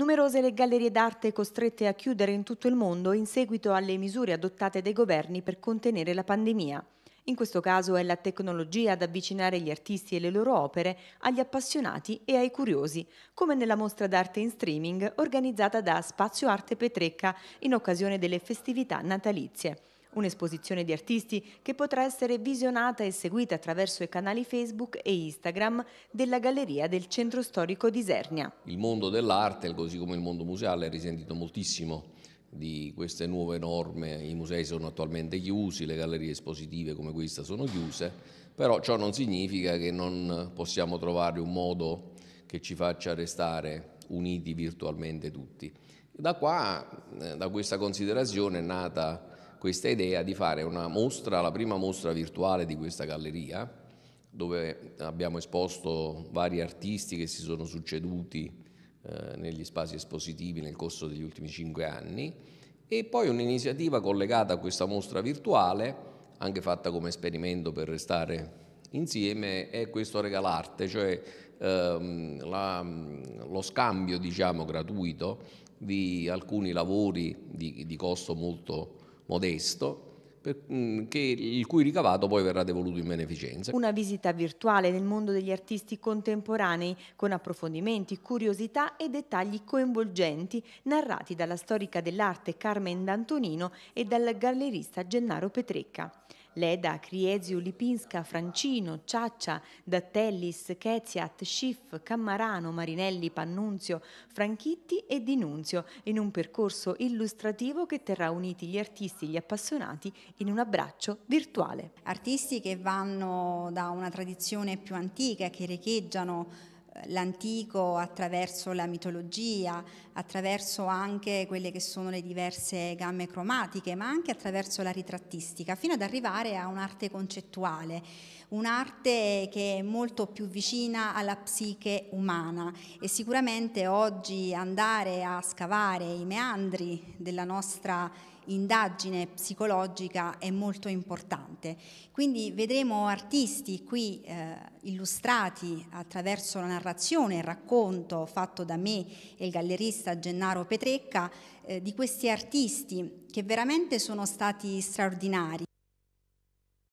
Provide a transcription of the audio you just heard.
Numerose le gallerie d'arte costrette a chiudere in tutto il mondo in seguito alle misure adottate dai governi per contenere la pandemia. In questo caso è la tecnologia ad avvicinare gli artisti e le loro opere agli appassionati e ai curiosi, come nella mostra d'arte in streaming organizzata da Spazio Arte Petrecca in occasione delle festività natalizie. Un'esposizione di artisti che potrà essere visionata e seguita attraverso i canali Facebook e Instagram della Galleria del Centro Storico di Isernia. Il mondo dell'arte, così come il mondo museale, ha risentito moltissimo di queste nuove norme, i musei sono attualmente chiusi, le gallerie espositive come questa sono chiuse, però ciò non significa che non possiamo trovare un modo che ci faccia restare uniti virtualmente tutti. Da qua, eh, da questa considerazione è nata questa idea di fare una mostra, la prima mostra virtuale di questa galleria, dove abbiamo esposto vari artisti che si sono succeduti eh, negli spazi espositivi nel corso degli ultimi cinque anni e poi un'iniziativa collegata a questa mostra virtuale, anche fatta come esperimento per restare insieme, è questo regalarte, cioè ehm, la, lo scambio diciamo, gratuito di alcuni lavori di, di costo molto modesto, per, mm, che, il cui ricavato poi verrà devoluto in beneficenza. Una visita virtuale nel mondo degli artisti contemporanei con approfondimenti, curiosità e dettagli coinvolgenti narrati dalla storica dell'arte Carmen D'Antonino e dal gallerista Gennaro Petrecca. Leda, Criesio, Lipinska, Francino, Ciaccia, Dattellis, Cheziat, Schiff, Cammarano, Marinelli, Pannunzio, Franchitti e Dinunzio in un percorso illustrativo che terrà uniti gli artisti e gli appassionati in un abbraccio virtuale. Artisti che vanno da una tradizione più antica, che recheggiano l'antico attraverso la mitologia, attraverso anche quelle che sono le diverse gamme cromatiche, ma anche attraverso la ritrattistica, fino ad arrivare a un'arte concettuale, un'arte che è molto più vicina alla psiche umana e sicuramente oggi andare a scavare i meandri della nostra indagine psicologica è molto importante. Quindi vedremo artisti qui eh, illustrati attraverso la narrazione narrazione e racconto fatto da me e il gallerista Gennaro Petrecca eh, di questi artisti che veramente sono stati straordinari.